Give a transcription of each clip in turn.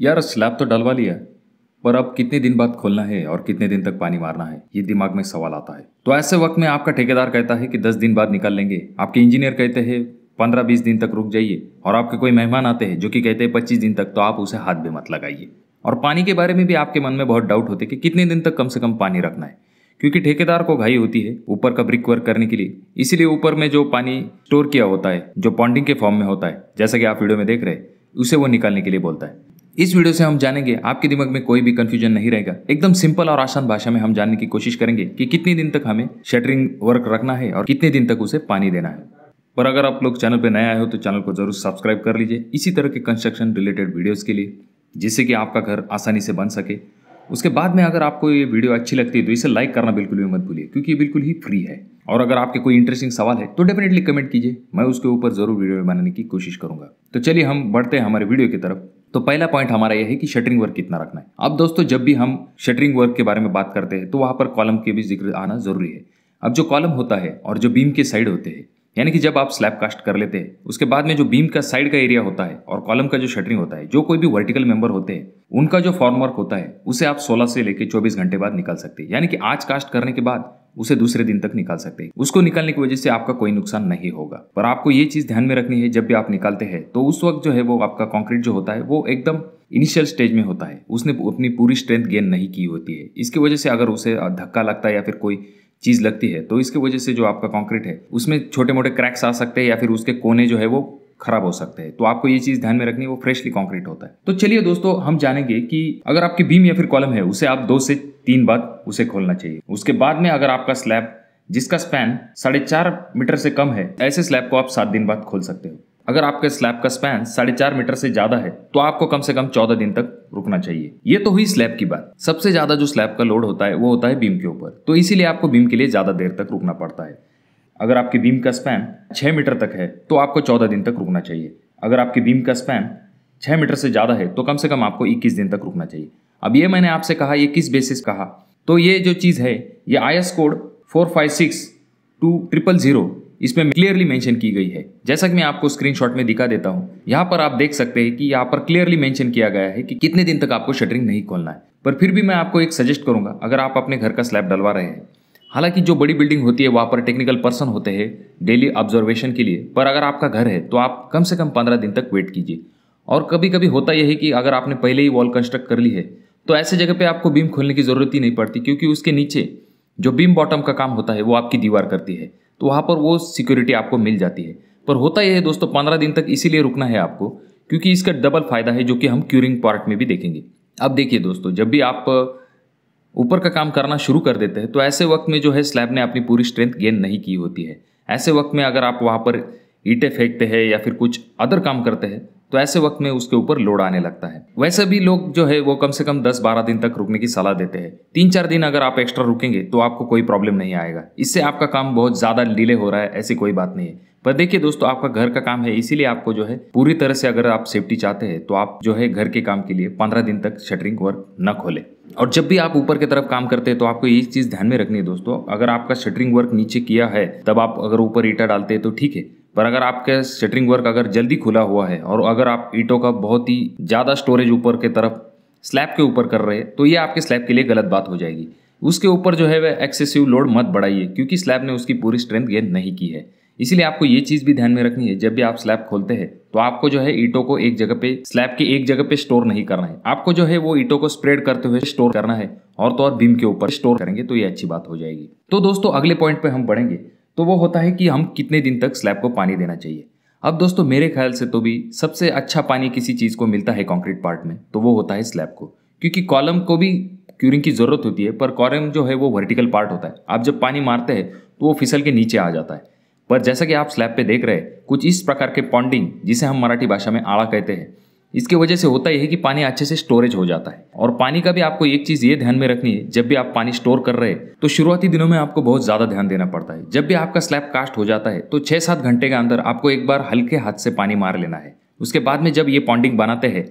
यार स्लैब तो डलवा लिया पर अब कितने दिन बाद खोलना है और कितने दिन तक पानी मारना है ये दिमाग में सवाल आता है तो ऐसे वक्त में आपका ठेकेदार कहता है कि दस दिन बाद निकाल लेंगे आपके इंजीनियर कहते हैं पंद्रह बीस दिन तक रुक जाइए और आपके कोई मेहमान आते हैं जो कि कहते हैं पच्चीस दिन तक तो आप उसे हाथ भी मत लगाइए और पानी के बारे में भी आपके मन में बहुत डाउट होते कि कितने दिन तक कम से कम पानी रखना है क्योंकि ठेकेदार को घाई होती है ऊपर का ब्रिक वर्क करने के लिए इसीलिए ऊपर में जो पानी स्टोर किया होता है जो पॉन्डिंग के फॉर्म में होता है जैसा कि आप वीडियो में देख रहे हैं उसे वो निकालने के लिए बोलता है इस वीडियो से हम जानेंगे आपके दिमाग में कोई भी कंफ्यूजन नहीं रहेगा एकदम सिंपल और आसान भाषा में हम जानने की कोशिश करेंगे कि कितने दिन तक हमें शटरिंग वर्क रखना है और कितने दिन तक उसे पानी देना है और अगर आप लोग चैनल पर नए आए हो तो चैनल को जरूर सब्सक्राइब कर लीजिए इसी तरह के कंस्ट्रक्शन रिलेटेड वीडियोस के लिए जिससे कि आपका घर आसानी से बन सके उसके बाद में अगर आपको ये वीडियो अच्छी लगती है तो इसे लाइक करना बिल्कुल भी मत भूलिए क्योंकि ये बिल्कुल ही फ्री है और अगर आपके कोई इंटरेस्टिंग सवाल है तो डेफिनेटली कमेंट कीजिए मैं उसके ऊपर जरूर वीडियो बनाने की कोशिश करूंगा तो चलिए हम बढ़ते हैं हमारे वीडियो की तरफ तो पहला पॉइंट हमारा यह है कि शटरिंग वर्क कितना रखना है अब दोस्तों जब भी हम शटरिंग वर्क के बारे में बात करते हैं तो वहाँ पर कॉलम के भी जिक्र आना जरूरी है अब जो कॉलम होता है और जो बीम के साइड होते हैं यानी कि जब आप स्लैब कास्ट कर लेते हैं उसके बाद में जो बीम का साइड का एरिया होता है और कॉलम का जो शटरिंग होता है जो कोई भी वर्टिकल मेंबर होते हैं उनका जो फॉर्म वर्क होता है उसे आप 16 से लेकर 24 घंटे बाद निकाल सकते हैं यानी कि आज कास्ट करने के बाद उसे दूसरे दिन तक निकाल सकते हैं उसको निकालने की वजह से आपका कोई नुकसान नहीं होगा पर आपको ये चीज़ ध्यान में रखनी है जब भी आप निकालते हैं तो उस वक्त जो है वो आपका कॉन्क्रीट जो होता है वो एकदम इनिशियल स्टेज में होता है उसने अपनी पूरी स्ट्रेंथ गेन नहीं की होती है इसकी वजह से अगर उसे धक्का लगता है या फिर कोई चीज़ लगती है तो इसके वजह से जो आपका कॉन्क्रीट है उसमें छोटे मोटे क्रैक्स आ सकते हैं या फिर उसके कोने जो है वो खराब हो सकते हैं तो आपको ये चीज ध्यान में रखनी है वो फ्रेशली कॉन्क्रीट होता है तो चलिए दोस्तों हम जानेंगे कि अगर आपकी बीम या फिर कॉलम है उसे आप दो से तीन बार उसे खोलना चाहिए उसके बाद में अगर आपका स्लैब जिसका स्पैन साढ़े चार मीटर से कम है ऐसे स्लैब को आप सात दिन बाद खोल सकते हो अगर आपके स्लैब का स्पैन साढ़े चार मीटर से ज्यादा है तो आपको कम से कम चौदह दिन तक रुकना चाहिए ये तो हुई स्लैब की बात सबसे ज्यादा जो स्लैब का लोड होता है वो होता है बीम के ऊपर तो इसीलिए आपको बीम के लिए ज्यादा देर तक रुकना पड़ता है अगर आपकी बीम का स्पैन छः मीटर तक है तो आपको चौदह दिन तक रुकना चाहिए अगर आपकी बीम का स्पैन छः मीटर से ज़्यादा है तो कम से कम आपको इक्कीस दिन तक रुकना चाहिए अब ये मैंने आपसे कहा ये किस बेसिस कहा तो ये जो चीज़ है ये I code four five six two triple zero इसमें क्लियरली मेंशन की गई है जैसा कि मैं आपको स्क्रीनशॉट में दिखा देता हूँ यहाँ पर आप देख सकते हैं कि यहाँ पर क्लियरली मेंशन किया गया है कि कितने दिन तक आपको शटरिंग नहीं खोलना है पर फिर भी मैं आपको एक सजेस्ट करूंगा अगर आप अपने घर का स्लैब डलवा रहे हैं हालांकि जो बड़ी बिल्डिंग होती है वहाँ पर टेक्निकल पर्सन होते हैं डेली ऑब्जर्वेशन के लिए पर अगर आपका घर है तो आप कम से कम पंद्रह दिन तक वेट कीजिए और कभी कभी होता यह है कि अगर आपने पहले ही वॉल कंस्ट्रक्ट कर ली है तो ऐसे जगह पे आपको बीम खोलने की ज़रूरत ही नहीं पड़ती क्योंकि उसके नीचे जो बीम बॉटम का काम होता है वो आपकी दीवार करती है तो वहाँ पर वो सिक्योरिटी आपको मिल जाती है पर होता यह है दोस्तों पंद्रह दिन तक इसीलिए रुकना है आपको क्योंकि इसका डबल फायदा है जो कि हम क्यूरिंग पार्ट में भी देखेंगे अब देखिए दोस्तों जब भी आप ऊपर का काम करना शुरू कर देते हैं तो ऐसे वक्त में जो है स्लैब ने अपनी पूरी स्ट्रेंथ गेन नहीं की होती है ऐसे वक्त में अगर आप वहाँ पर ईटे फेंकते हैं या फिर कुछ अदर काम करते हैं तो ऐसे वक्त में उसके ऊपर लोड आने लगता है वैसे भी लोग जो है वो कम से कम 10-12 दिन तक रुकने की सलाह देते हैं तीन चार दिन अगर आप एक्स्ट्रा रुकेंगे तो आपको कोई प्रॉब्लम नहीं आएगा इससे आपका काम बहुत ज़्यादा डिले हो रहा है ऐसी कोई बात नहीं है पर देखिए दोस्तों आपका घर का काम है इसीलिए आपको जो है पूरी तरह से अगर आप सेफ्टी चाहते हैं तो आप जो है घर के काम के लिए पंद्रह दिन तक शटरिंग वर्क न खोले और जब भी आप ऊपर की तरफ काम करते हैं तो आपको ये चीज़ ध्यान में रखनी है दोस्तों अगर आपका शटरिंग वर्क नीचे किया है तब आप अगर ऊपर ईटा डालते हैं तो ठीक है पर अगर आपके शटरिंग वर्क अगर जल्दी खुला हुआ है और अगर आप ईटों का बहुत ही ज़्यादा स्टोरेज ऊपर के तरफ स्लैब के ऊपर कर रहे हैं तो ये आपके स्लैब के लिए गलत बात हो जाएगी उसके ऊपर जो है वह एक्सेसिव लोड मत बढ़ाइए क्योंकि स्लैब ने उसकी पूरी स्ट्रेंथ गेन नहीं की है इसीलिए आपको ये चीज़ भी ध्यान में रखनी है जब भी आप स्लैब खोलते हैं तो आपको जो है ईटों को एक जगह पे स्लैब के एक जगह पे स्टोर नहीं करना है आपको जो है वो ईटों को स्प्रेड करते हुए स्टोर करना है और तो और बीम के ऊपर स्टोर करेंगे तो ये अच्छी बात हो जाएगी तो दोस्तों अगले पॉइंट पे हम बढ़ेंगे तो वो होता है कि हम कितने दिन तक स्लैब को पानी देना चाहिए अब दोस्तों मेरे ख्याल से तो भी सबसे अच्छा पानी किसी चीज़ को मिलता है कॉन्क्रीट पार्ट में तो वो होता है स्लैब को क्योंकि कॉलम को भी क्यूरिंग की ज़रूरत होती है पर कॉलम जो है वो वर्टिकल पार्ट होता है आप जब पानी मारते हैं तो वो फिसल के नीचे आ जाता है पर जैसा कि आप स्लैब पे देख रहे हैं कुछ इस प्रकार के पॉन्डिंग जिसे हम मराठी भाषा में आड़ा कहते हैं इसकी वजह से होता यह है कि पानी अच्छे से स्टोरेज हो जाता है और पानी का भी आपको एक चीज़ ये ध्यान में रखनी है जब भी आप पानी स्टोर कर रहे हैं तो शुरुआती दिनों में आपको बहुत ज़्यादा ध्यान देना पड़ता है जब भी आपका स्लैब कास्ट हो जाता है तो छः सात घंटे के अंदर आपको एक बार हल्के हाथ से पानी मार लेना है उसके बाद में जब ये पॉन्डिंग बनाते हैं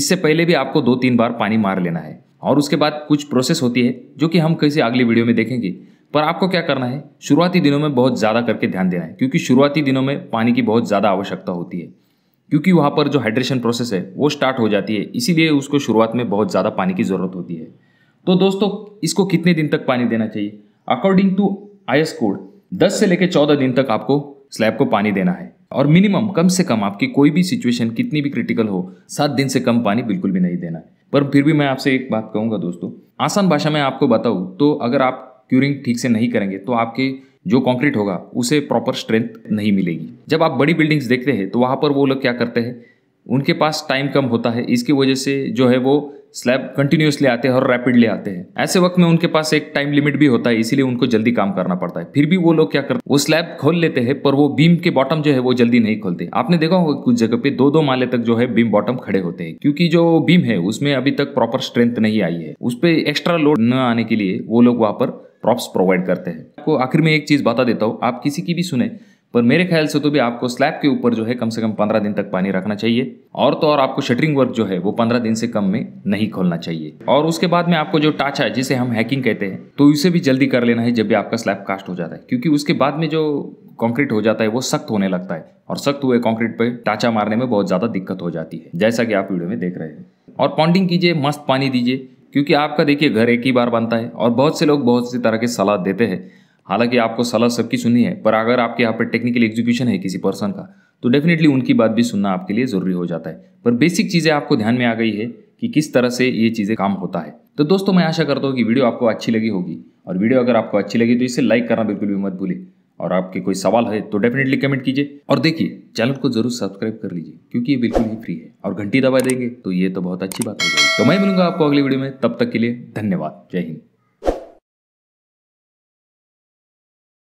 इससे पहले भी आपको दो तीन बार पानी मार लेना है और उसके बाद कुछ प्रोसेस होती है जो कि हम कैसे अगली वीडियो में देखेंगे पर आपको क्या करना है शुरुआती दिनों में बहुत ज़्यादा करके ध्यान देना है क्योंकि शुरुआती दिनों में पानी की बहुत ज़्यादा आवश्यकता होती है क्योंकि वहाँ पर जो हाइड्रेशन प्रोसेस है वो स्टार्ट हो जाती है इसीलिए उसको शुरुआत में बहुत ज़्यादा पानी की ज़रूरत होती है तो दोस्तों इसको कितने दिन तक पानी देना चाहिए अकॉर्डिंग टू आई कोड दस से लेकर चौदह दिन तक आपको स्लैब को पानी देना है और मिनिमम कम से कम आपकी कोई भी सिचुएशन कितनी भी क्रिटिकल हो सात दिन से कम पानी बिल्कुल भी नहीं देना है पर फिर भी मैं आपसे एक बात कहूंगा दोस्तों आसान भाषा में आपको बताऊँ तो अगर आप क्यूरिंग ठीक से नहीं करेंगे तो आपके जो कंक्रीट होगा उसे प्रॉपर स्ट्रेंथ नहीं मिलेगी जब आप बड़ी बिल्डिंग्स देखते हैं तो वहाँ पर वो लोग क्या करते हैं उनके पास टाइम कम होता है इसकी वजह से जो है वो स्लैब कंटिन्यूसली आते हैं और रैपिडली आते हैं ऐसे वक्त में उनके पास एक टाइम लिमिट भी होता है इसीलिए उनको जल्दी काम करना पड़ता है फिर भी वो लोग क्या करते हैं वो स्लैब खोल लेते हैं पर वो बीम के बॉटम जो है वो जल्दी नहीं खोलते आपने देखा होगा कुछ जगह पे दो दो माले तक जो है बीम बॉटम खड़े होते हैं क्योंकि जो बीम है उसमें अभी तक प्रॉपर स्ट्रेंथ नहीं आई है उस पर एक्स्ट्रा लोड न आने के लिए वो लोग वहां पर प्रॉप्स प्रोवाइड करते हैं आपको आखिर में एक चीज़ बता देता हूँ आप किसी की भी सुने पर मेरे ख्याल से तो भी आपको स्लैब के ऊपर जो है कम से कम पंद्रह दिन तक पानी रखना चाहिए और तो और आपको शटरिंग वर्क जो है वो पंद्रह दिन से कम में नहीं खोलना चाहिए और उसके बाद में आपको जो टाचा है जिसे हम हैकिंग कहते हैं तो इसे भी जल्दी कर लेना है जब भी आपका स्लैब कास्ट हो जाता है क्योंकि उसके बाद में जो कंक्रीट हो जाता है वो सख्त होने लगता है और सख्त हुए कंक्रीट पे टाचा मारने में बहुत ज़्यादा दिक्कत हो जाती है जैसा कि आप वीडियो में देख रहे हैं और पॉन्डिंग कीजिए मस्त पानी दीजिए क्योंकि आपका देखिए घर एक ही बार बनता है और बहुत से लोग बहुत सी तरह के सलाह देते हैं हालांकि आपको सलाह सबकी सुननी है पर अगर आपके यहाँ पर टेक्निकल एग्जीक्यूशन है किसी पर्सन का तो डेफिनेटली उनकी बात भी सुनना आपके लिए ज़रूरी हो जाता है पर बेसिक चीज़ें आपको ध्यान में आ गई है कि किस तरह से ये चीज़ें काम होता है तो दोस्तों मैं आशा करता हूँ कि वीडियो आपको अच्छी लगी होगी और वीडियो अगर आपको अच्छी लगी तो इसे लाइक करना बिल्कुल भी मत भूलिए और आपके कोई सवाल है तो डेफिनेटली कमेंट कीजिए और देखिए चैनल को जरूर सब्सक्राइब कर लीजिए क्योंकि ये बिल्कुल ही फ्री है और घंटी दबा देंगे तो ये तो बहुत अच्छी बात हो जाएगी तो मैं मिलूंगा आपको अगली वीडियो में तब तक के लिए धन्यवाद जय हिंद